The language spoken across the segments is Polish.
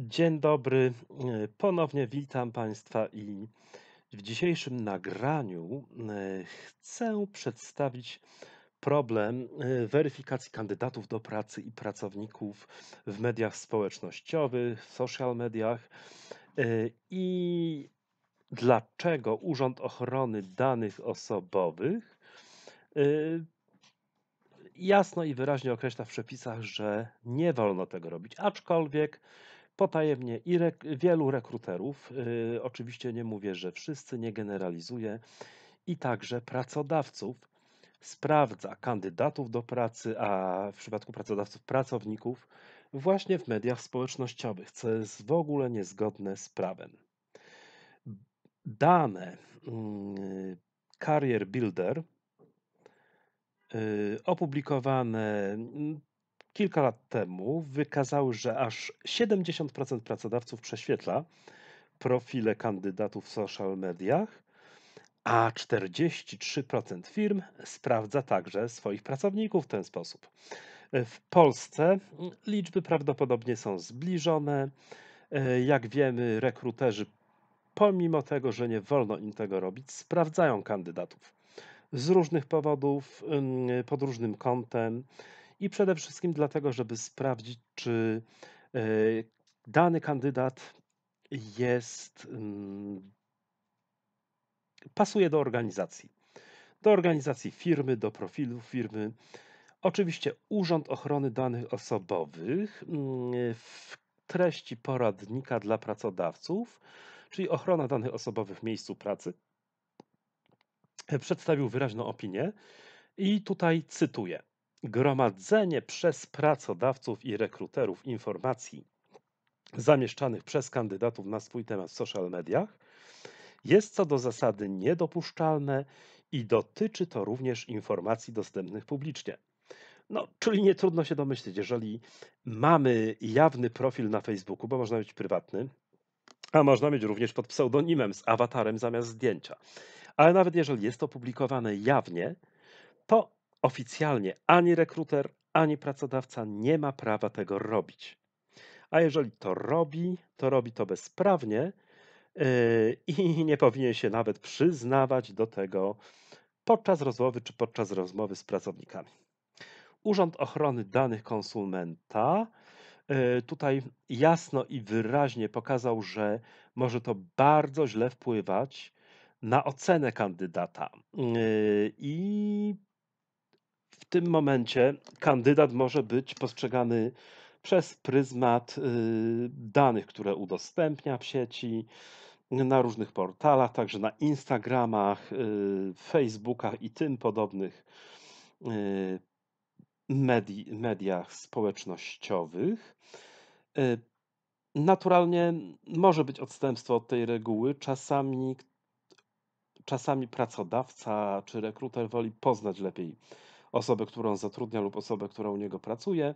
Dzień dobry, e, ponownie witam Państwa i w dzisiejszym nagraniu e, chcę przedstawić problem e, weryfikacji kandydatów do pracy i pracowników w mediach społecznościowych, w social mediach i dlaczego Urząd Ochrony Danych Osobowych jasno i wyraźnie określa w przepisach, że nie wolno tego robić, aczkolwiek potajemnie i wielu rekruterów, yy, oczywiście nie mówię, że wszyscy, nie generalizuję, i także pracodawców sprawdza kandydatów do pracy, a w przypadku pracodawców pracowników właśnie w mediach społecznościowych, co jest w ogóle niezgodne z prawem. Dane mm, Career Builder, y, opublikowane mm, kilka lat temu wykazały, że aż 70% pracodawców prześwietla profile kandydatów w social mediach, a 43% firm sprawdza także swoich pracowników w ten sposób. W Polsce liczby prawdopodobnie są zbliżone. E, jak wiemy, rekruterzy, pomimo tego, że nie wolno im tego robić, sprawdzają kandydatów z różnych powodów, mm, pod różnym kątem i przede wszystkim dlatego, żeby sprawdzić, czy e, dany kandydat jest mm, pasuje do organizacji. Do organizacji firmy, do profilu firmy. Oczywiście Urząd Ochrony Danych Osobowych mm, w treści poradnika dla pracodawców, czyli ochrona danych osobowych w miejscu pracy, e, przedstawił wyraźną opinię i tutaj cytuję gromadzenie przez pracodawców i rekruterów informacji zamieszczanych przez kandydatów na swój temat w social mediach jest co do zasady niedopuszczalne i dotyczy to również informacji dostępnych publicznie. No, czyli nie trudno się domyśleć, jeżeli mamy jawny profil na Facebooku, bo można mieć prywatny, a można mieć również pod pseudonimem z awatarem zamiast zdjęcia. Ale nawet jeżeli jest to publikowane jawnie, to Oficjalnie ani rekruter, ani pracodawca nie ma prawa tego robić. A jeżeli to robi, to robi to bezprawnie e, i nie powinien się nawet przyznawać do tego podczas rozmowy czy podczas rozmowy z pracownikami. Urząd Ochrony Danych Konsumenta e, tutaj jasno i wyraźnie pokazał, że może to bardzo źle wpływać na ocenę kandydata e, i tym momencie kandydat może być postrzegany przez pryzmat y, danych, które udostępnia w sieci, na różnych portalach, także na Instagramach, y, Facebookach i tym podobnych y, mediach społecznościowych. Naturalnie może być odstępstwo od tej reguły. Czasami, czasami pracodawca czy rekruter woli poznać lepiej osobę, którą zatrudnia lub osobę, która u niego pracuje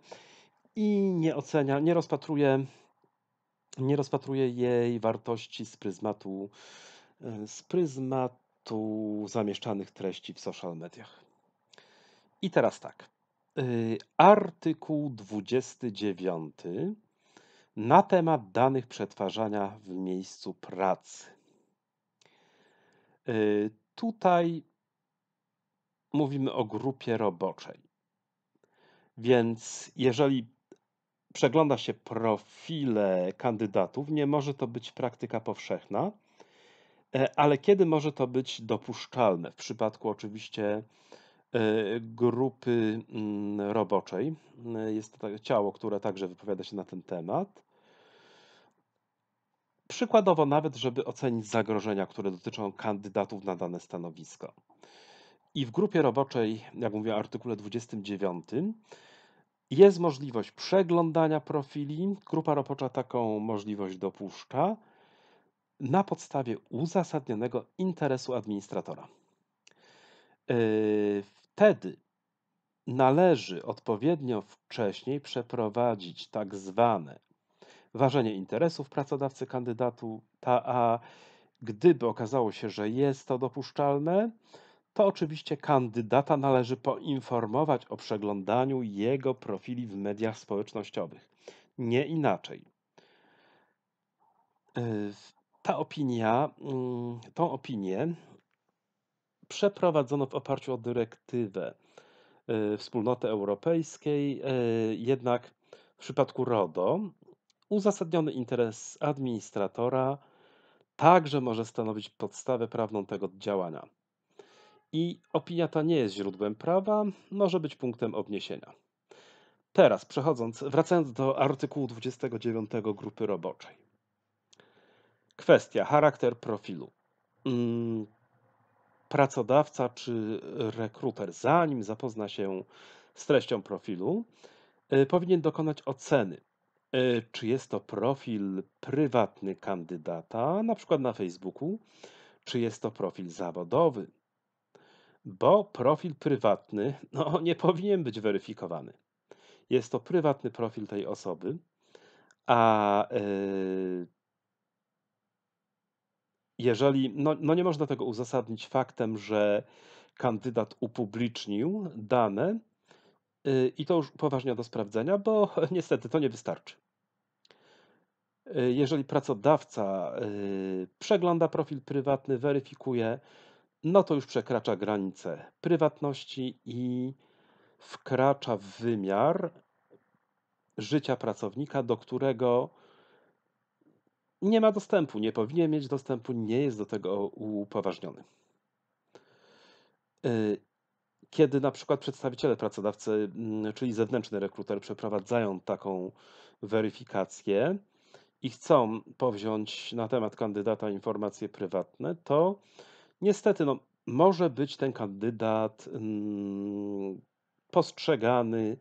i nie ocenia, nie rozpatruje, nie rozpatruje jej wartości z pryzmatu, e, z pryzmatu zamieszczanych treści w social mediach. I teraz tak. Y, artykuł 29 na temat danych przetwarzania w miejscu pracy. Y, tutaj mówimy o grupie roboczej. Więc jeżeli przegląda się profile kandydatów, nie może to być praktyka powszechna, e, ale kiedy może to być dopuszczalne? W przypadku oczywiście e, grupy mm, roboczej, e, jest to tak, ciało, które także wypowiada się na ten temat. Przykładowo, nawet, żeby ocenić zagrożenia, które dotyczą kandydatów na dane stanowisko. I w grupie roboczej, jak mówię, artykule 29, jest możliwość przeglądania profili. Grupa robocza taką możliwość dopuszcza na podstawie uzasadnionego interesu administratora. E, wtedy należy odpowiednio wcześniej przeprowadzić tak zwane ważenie interesów pracodawcy kandydatu, a gdyby okazało się, że jest to dopuszczalne, to oczywiście kandydata należy poinformować o przeglądaniu jego profili w mediach społecznościowych. Nie inaczej. E, ta opinia, mm, tą opinię przeprowadzono w oparciu o dyrektywę e, Wspólnoty Europejskiej, e, jednak w przypadku RODO uzasadniony interes administratora także może stanowić podstawę prawną tego działania i opinia ta nie jest źródłem prawa, może być punktem odniesienia. Teraz przechodząc, wracając do artykułu 29 grupy roboczej. Kwestia charakter profilu. Mm, pracodawca czy rekruter, zanim zapozna się z treścią profilu, y, powinien dokonać oceny, y, czy jest to profil prywatny kandydata, na przykład na Facebooku, czy jest to profil zawodowy, bo profil prywatny no, nie powinien być weryfikowany. Jest to prywatny profil tej osoby, a e, jeżeli no, no nie można tego uzasadnić faktem, że kandydat upublicznił dane y, i to już upoważnia do sprawdzenia, bo niestety to nie wystarczy. Y, jeżeli pracodawca y, przegląda profil prywatny, weryfikuje, no to już przekracza granice prywatności i wkracza w wymiar życia pracownika, do którego nie ma dostępu, nie powinien mieć dostępu, nie jest do tego upoważniony. Y, kiedy na przykład przedstawiciele pracodawcy, mm, czyli zewnętrzny rekruter, przeprowadzają taką weryfikację i chcą powziąć na temat kandydata informacje prywatne, to Niestety, no, może być ten kandydat mm, postrzegany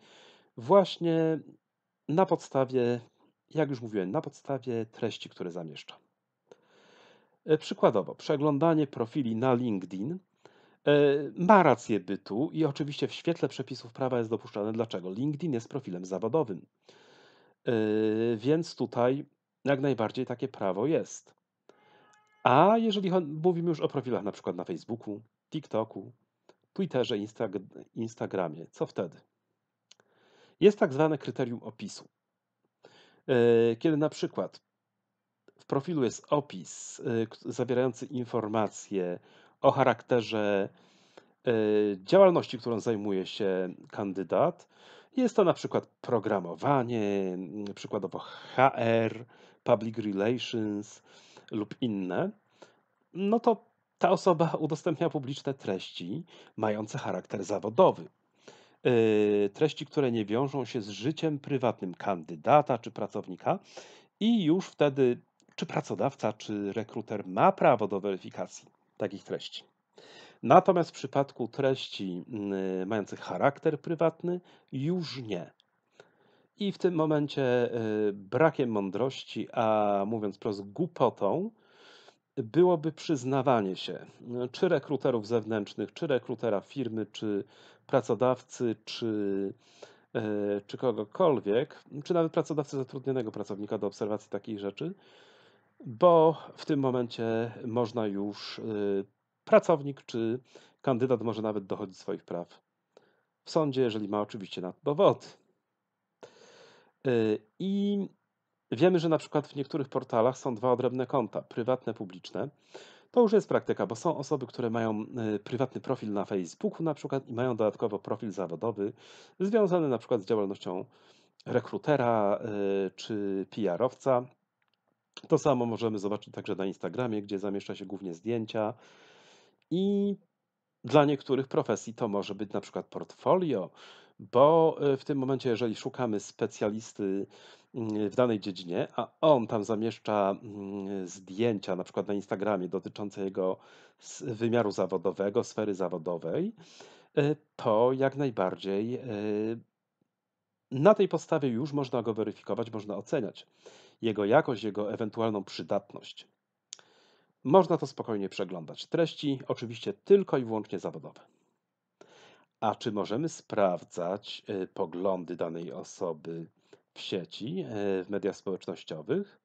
właśnie na podstawie, jak już mówiłem, na podstawie treści, które zamieszcza. E, przykładowo, przeglądanie profili na LinkedIn e, ma rację bytu i oczywiście w świetle przepisów prawa jest dopuszczane. Dlaczego? LinkedIn jest profilem zawodowym. E, więc tutaj jak najbardziej takie prawo jest. A jeżeli mówimy już o profilach na przykład na Facebooku, TikToku, Twitterze, Instag Instagramie, co wtedy? Jest tak zwane kryterium opisu. E, kiedy na przykład w profilu jest opis e, zawierający informacje o charakterze e, działalności, którą zajmuje się kandydat. Jest to na przykład programowanie, przykładowo HR, public relations, lub inne, no to ta osoba udostępnia publiczne treści mające charakter zawodowy. Yy, treści, które nie wiążą się z życiem prywatnym kandydata czy pracownika, i już wtedy czy pracodawca, czy rekruter ma prawo do weryfikacji takich treści. Natomiast w przypadku treści yy, mających charakter prywatny, już nie. I w tym momencie y, brakiem mądrości, a mówiąc prosto, głupotą, byłoby przyznawanie się, y, czy rekruterów zewnętrznych, czy rekrutera firmy, czy pracodawcy, czy, y, czy kogokolwiek, czy nawet pracodawcy zatrudnionego pracownika do obserwacji takich rzeczy, bo w tym momencie można już pracownik czy kandydat może nawet dochodzić swoich praw w sądzie, jeżeli ma oczywiście na to dowody. Y, I wiemy, że na przykład w niektórych portalach są dwa odrębne konta, prywatne, publiczne. To już jest praktyka, bo są osoby, które mają y, prywatny profil na Facebooku na przykład i mają dodatkowo profil zawodowy związany na przykład z działalnością rekrutera y, czy PR-owca. To samo możemy zobaczyć także na Instagramie, gdzie zamieszcza się głównie zdjęcia. I dla niektórych profesji to może być na przykład portfolio, bo y, w tym momencie, jeżeli szukamy specjalisty mm, w danej dziedzinie, a on tam zamieszcza mm, zdjęcia, na przykład na Instagramie, dotyczące jego wymiaru zawodowego, sfery zawodowej, y, to jak najbardziej y, na tej podstawie już można go weryfikować, można oceniać jego jakość, jego ewentualną przydatność. Można to spokojnie przeglądać. Treści oczywiście tylko i wyłącznie zawodowe. A czy możemy sprawdzać y, poglądy danej osoby w sieci, y, w mediach społecznościowych?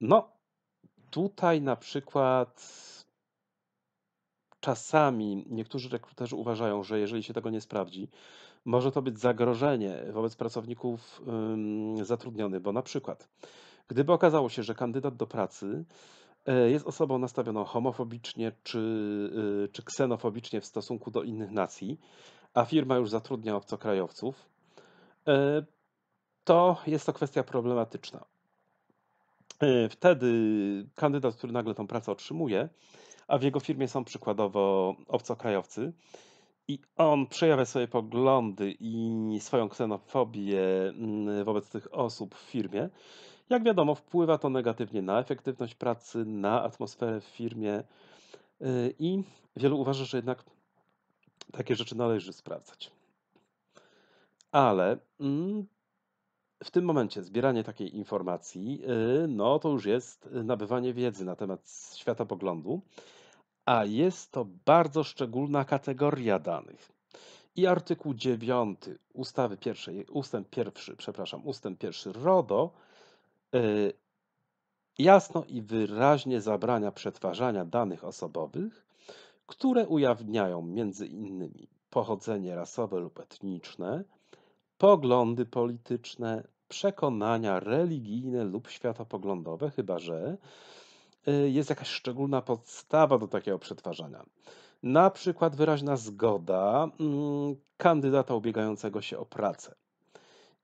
No, tutaj na przykład czasami niektórzy rekruterzy uważają, że jeżeli się tego nie sprawdzi, może to być zagrożenie wobec pracowników zatrudnionych, bo na przykład gdyby okazało się, że kandydat do pracy E, jest osobą nastawioną homofobicznie czy, y, czy ksenofobicznie w stosunku do innych nacji, a firma już zatrudnia obcokrajowców, e, to jest to kwestia problematyczna. E, wtedy kandydat, który nagle tą pracę otrzymuje, a w jego firmie są przykładowo obcokrajowcy, i on przejawia swoje poglądy i swoją ksenofobię mm, wobec tych osób w firmie, jak wiadomo, wpływa to negatywnie na efektywność pracy, na atmosferę w firmie y, i wielu uważa, że jednak takie rzeczy należy sprawdzać. Ale mm, w tym momencie zbieranie takiej informacji, y, no to już jest nabywanie wiedzy na temat światopoglądu, a jest to bardzo szczególna kategoria danych. I artykuł 9 ustawy pierwszej, ustęp pierwszy, przepraszam, ustęp pierwszy RODO Y, jasno i wyraźnie zabrania przetwarzania danych osobowych, które ujawniają m.in. pochodzenie rasowe lub etniczne, poglądy polityczne, przekonania religijne lub światopoglądowe, chyba że y, jest jakaś szczególna podstawa do takiego przetwarzania. Na przykład wyraźna zgoda mm, kandydata ubiegającego się o pracę.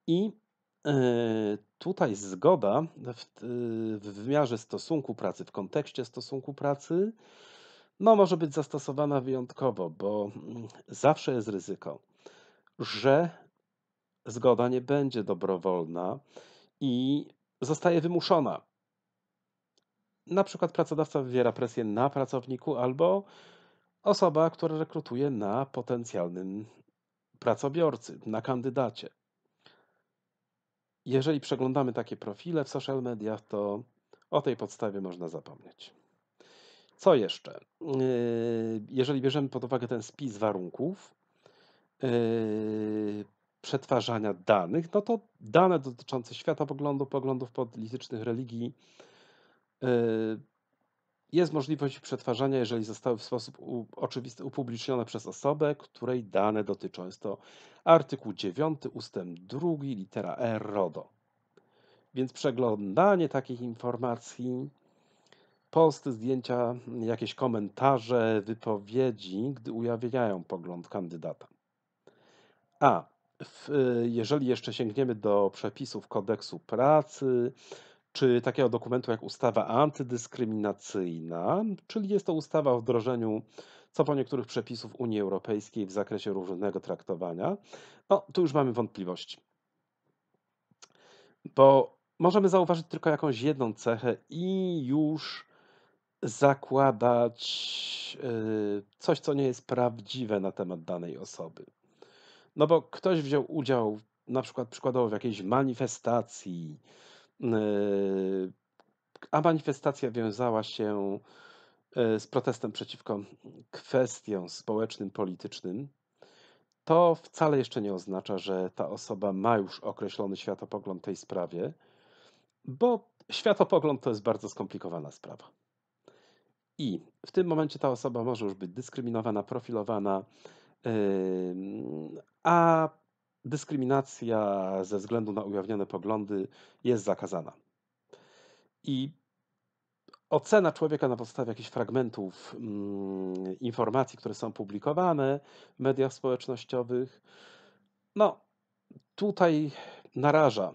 I y, tutaj zgoda w, y, w wymiarze stosunku pracy, w kontekście stosunku pracy, no, może być zastosowana wyjątkowo, bo mm, zawsze jest ryzyko, że zgoda nie będzie dobrowolna i zostaje wymuszona. Na przykład pracodawca wywiera presję na pracowniku albo osoba, która rekrutuje na potencjalnym pracobiorcy, na kandydacie jeżeli przeglądamy takie profile w social mediach, to o tej podstawie można zapomnieć. Co jeszcze? Yy, jeżeli bierzemy pod uwagę ten spis warunków yy, przetwarzania danych, no to dane dotyczące światopoglądu, poglądów politycznych, religii, yy, jest możliwość przetwarzania, jeżeli zostały w sposób oczywisty upublicznione przez osobę, której dane dotyczą. Jest to artykuł 9 ustęp 2 litera R RODO. Więc przeglądanie takich informacji, posty, zdjęcia, jakieś komentarze, wypowiedzi, gdy ujawniają pogląd kandydata. A w, jeżeli jeszcze sięgniemy do przepisów kodeksu pracy, czy takiego dokumentu jak ustawa antydyskryminacyjna, czyli jest to ustawa o wdrożeniu co po niektórych przepisów Unii Europejskiej w zakresie równego traktowania. No, tu już mamy wątpliwości. Bo możemy zauważyć tylko jakąś jedną cechę i już zakładać y, coś, co nie jest prawdziwe na temat danej osoby. No bo ktoś wziął udział na przykład przykładowo w jakiejś manifestacji, Yy, a manifestacja wiązała się yy, z protestem przeciwko kwestiom społecznym, politycznym. To wcale jeszcze nie oznacza, że ta osoba ma już określony światopogląd w tej sprawie, bo światopogląd to jest bardzo skomplikowana sprawa. I w tym momencie ta osoba może już być dyskryminowana, profilowana, yy, a dyskryminacja ze względu na ujawnione poglądy jest zakazana. I ocena człowieka na podstawie jakichś fragmentów mm, informacji, które są publikowane w mediach społecznościowych, no tutaj naraża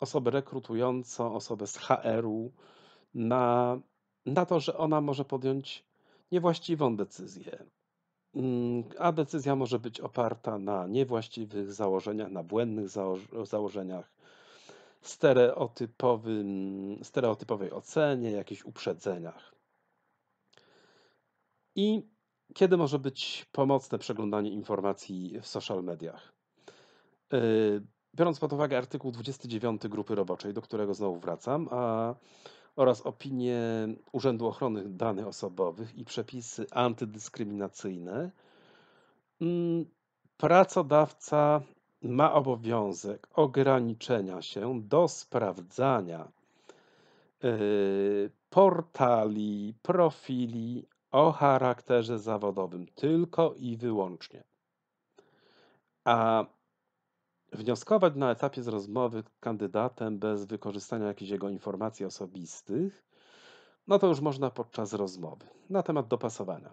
osobę rekrutującą, osobę z HR-u na, na to, że ona może podjąć niewłaściwą decyzję, Mm, a decyzja może być oparta na niewłaściwych założeniach, na błędnych założeniach, stereotypowym, stereotypowej ocenie, jakichś uprzedzeniach. I kiedy może być pomocne przeglądanie informacji w social mediach? E, biorąc pod uwagę artykuł 29 grupy roboczej, do którego znowu wracam, a oraz opinie Urzędu Ochrony Danych Osobowych i przepisy antydyskryminacyjne, mm, pracodawca ma obowiązek ograniczenia się do sprawdzania e, portali, profili o charakterze zawodowym tylko i wyłącznie. A wnioskować na etapie z rozmowy kandydatem bez wykorzystania jakichś jego informacji osobistych, no to już można podczas rozmowy na temat dopasowania.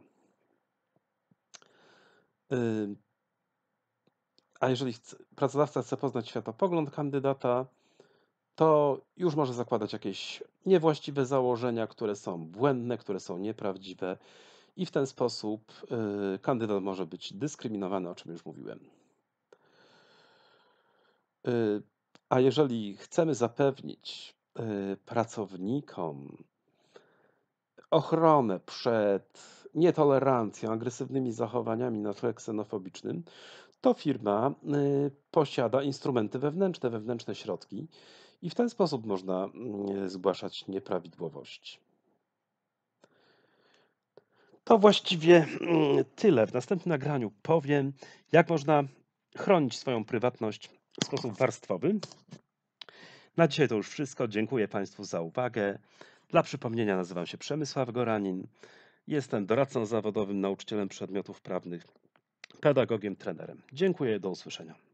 A jeżeli chce, pracodawca chce poznać światopogląd kandydata, to już może zakładać jakieś niewłaściwe założenia, które są błędne, które są nieprawdziwe, i w ten sposób y, kandydat może być dyskryminowany, o czym już mówiłem. Y, a jeżeli chcemy zapewnić y, pracownikom ochronę przed nietolerancją, agresywnymi zachowaniami na tle ksenofobicznym, to firma y, posiada instrumenty wewnętrzne, wewnętrzne środki i w ten sposób można mm, zgłaszać nieprawidłowości. To właściwie mm, tyle. W następnym nagraniu powiem, jak można chronić swoją prywatność w sposób warstwowy. Na dzisiaj to już wszystko. Dziękuję Państwu za uwagę. Dla przypomnienia nazywam się Przemysław Goranin. Jestem doradcą zawodowym, nauczycielem przedmiotów prawnych, pedagogiem, trenerem. Dziękuję, do usłyszenia.